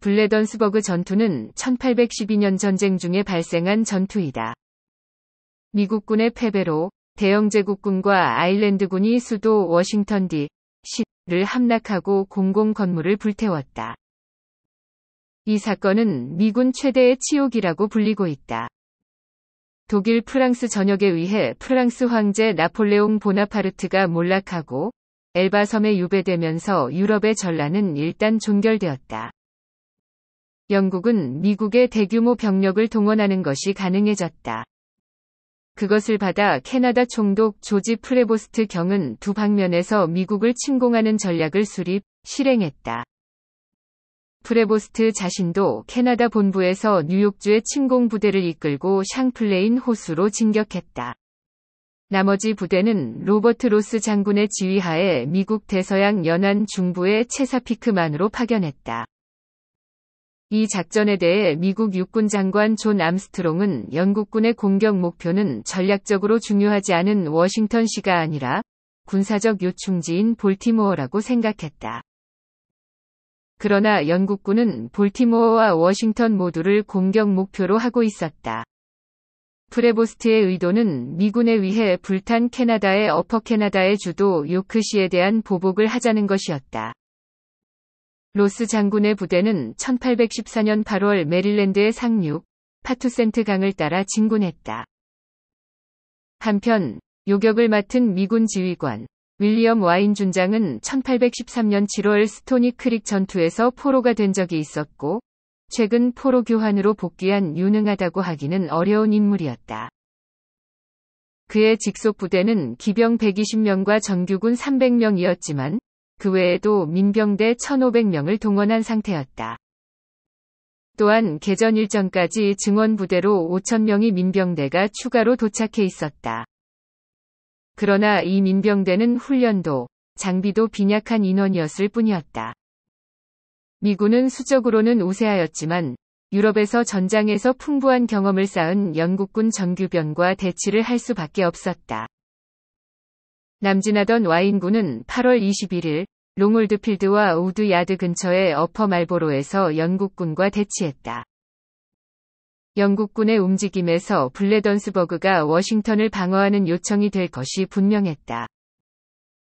블레던스버그 전투는 1812년 전쟁 중에 발생한 전투이다. 미국군의 패배로 대영제국군과 아일랜드군이 수도 워싱턴 D.C.를 함락하고 공공 건물을 불태웠다. 이 사건은 미군 최대의 치욕이라고 불리고 있다. 독일 프랑스 전역에 의해 프랑스 황제 나폴레옹 보나파르트가 몰락하고 엘바섬에 유배되면서 유럽의 전란은 일단 종결되었다. 영국은 미국의 대규모 병력을 동원하는 것이 가능해졌다. 그것을 받아 캐나다 총독 조지 프레보스트 경은 두 방면에서 미국을 침공하는 전략을 수립, 실행했다. 프레보스트 자신도 캐나다 본부에서 뉴욕주의 침공 부대를 이끌고 샹플레인 호수로 진격했다. 나머지 부대는 로버트 로스 장군의 지휘하에 미국 대서양 연안 중부의 체사피크만으로 파견했다. 이 작전에 대해 미국 육군 장관 존 암스트롱은 영국군의 공격 목표는 전략적으로 중요하지 않은 워싱턴시가 아니라 군사적 요충지인 볼티모어라고 생각했다. 그러나 영국군은 볼티모어와 워싱턴 모두를 공격 목표로 하고 있었다. 프레보스트의 의도는 미군에 의해 불탄 캐나다의 어퍼 캐나다의 주도 요크시에 대한 보복을 하자는 것이었다. 로스 장군의 부대는 1814년 8월 메릴랜드의 상륙, 파투센트 강을 따라 진군했다. 한편 요격을 맡은 미군 지휘관 윌리엄 와인 준장은 1813년 7월 스토니 크릭 전투에서 포로가 된 적이 있었고 최근 포로 교환으로 복귀한 유능하다고 하기는 어려운 인물이었다. 그의 직속 부대는 기병 120명과 정규군 300명이었지만 그 외에도 민병대 1,500명을 동원한 상태였다. 또한 개전 일전까지 증원부대로 5,000명의 민병대가 추가로 도착해 있었다. 그러나 이 민병대는 훈련도, 장비도 빈약한 인원이었을 뿐이었다. 미군은 수적으로는 우세하였지만 유럽에서 전장에서 풍부한 경험을 쌓은 영국군 정규병과 대치를 할 수밖에 없었다. 남진하던 와인군은 8월 21일 롱홀드 필드와 우드 야드 근처의 어퍼 말보로에서 영국군과 대치했다. 영국군의 움직임에서 블레던스버그가 워싱턴을 방어하는 요청이 될 것이 분명했다.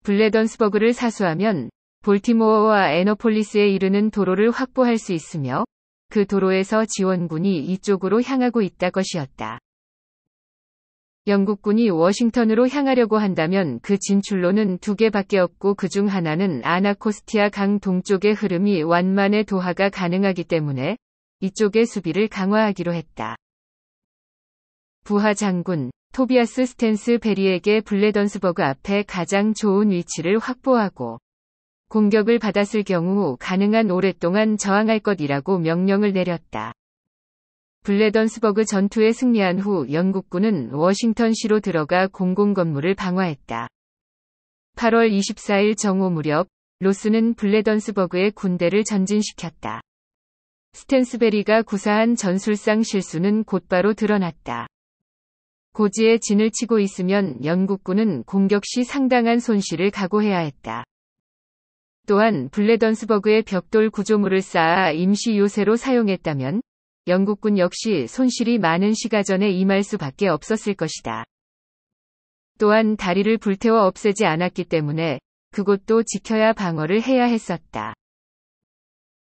블레던스버그를 사수하면 볼티모어와 에너폴리스에 이르는 도로를 확보할 수 있으며 그 도로에서 지원군이 이쪽으로 향하고 있다 것이었다. 영국군이 워싱턴으로 향하려고 한다면 그 진출로는 두 개밖에 없고 그 중 하나는 아나코스티아 강 동쪽의 흐름이 완만해 도하가 가능하기 때문에 이쪽의 수비를 강화하기로 했다. 부하 장군 토비아스 스탠스 베리에게 블레던스버그 앞에 가장 좋은 위치를 확보하고 공격을 받았을 경우 가능한 오랫동안 저항할 것이라고 명령을 내렸다. 블레던스버그 전투에 승리한 후 영국군은 워싱턴시로 들어가 공공 건물을 방화했다. 8월 24일 정오 무렵 로스는 블레던스버그의 군대를 전진시켰다. 스탠스베리가 구사한 전술상 실수는 곧바로 드러났다. 고지에 진을 치고 있으면 영국군은 공격 시 상당한 손실을 각오해야 했다. 또한 블레던스버그의 벽돌 구조물을 쌓아 임시 요새로 사용했다면 영국군 역시 손실이 많은 시가전에 임할 수밖에 없었을 것이다. 또한 다리를 불태워 없애지 않았기 때문에 그곳도 지켜야 방어를 해야 했었다.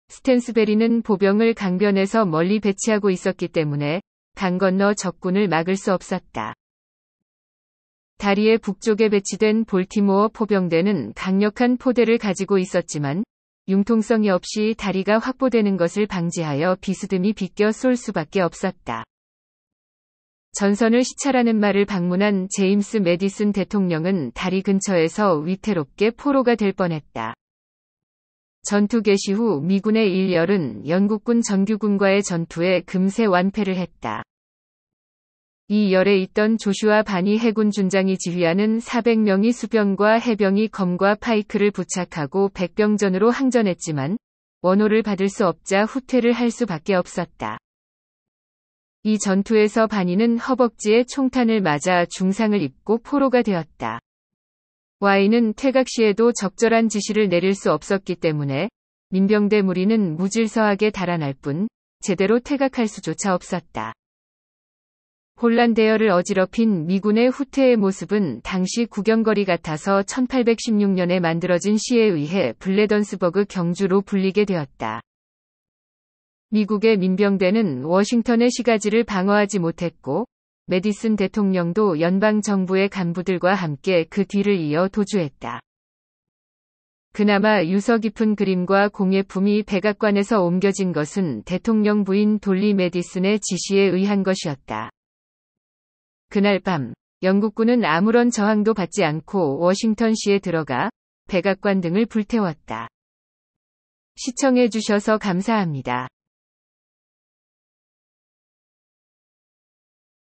스탠스베리는 보병을 강변에서 멀리 배치하고 있었기 때문에 강 건너 적군을 막을 수 없었다. 다리의 북쪽에 배치된 볼티모어 포병대는 강력한 포대를 가지고 있었지만 융통성이 없이 다리가 확보되는 것을 방지하여 비스듬히 빗겨 쏠 수밖에 없었다. 전선을 시찰하는 말을 방문한 제임스 메디슨 대통령은 다리 근처에서 위태롭게 포로가 될 뻔했다. 전투 개시 후 미군의 일열은 영국군 정규군과의 전투에 금세 완패를 했다. 이 열에 있던 조슈아 바니 해군 준장이 지휘하는 400명이 수병과 해병이 검과 파이크를 부착하고 백병전으로 항전했지만 원호를 받을 수 없자 후퇴를 할 수밖에 없었다. 이 전투에서 바니는 허벅지에 총탄을 맞아 중상을 입고 포로가 되었다. 와인은 퇴각 시에도 적절한 지시를 내릴 수 없었기 때문에 민병대 무리는 무질서하게 달아날 뿐 제대로 퇴각할 수조차 없었다. 혼란대열을 어지럽힌 미군의 후퇴의 모습은 당시 구경거리 같아서 1816년에 만들어진 시에 의해 블레던스버그 경주로 불리게 되었다. 미국의 민병대는 워싱턴의 시가지를 방어하지 못했고, 메디슨 대통령도 연방정부의 간부들과 함께 그 뒤를 이어 도주했다. 그나마 유서 깊은 그림과 공예품이 백악관에서 옮겨진 것은 대통령 부인 돌리 메디슨의 지시에 의한 것이었다. 그날 밤 영국군은 아무런 저항도 받지 않고 워싱턴시에 들어가 백악관 등을 불태웠다. 시청해주셔서 감사합니다.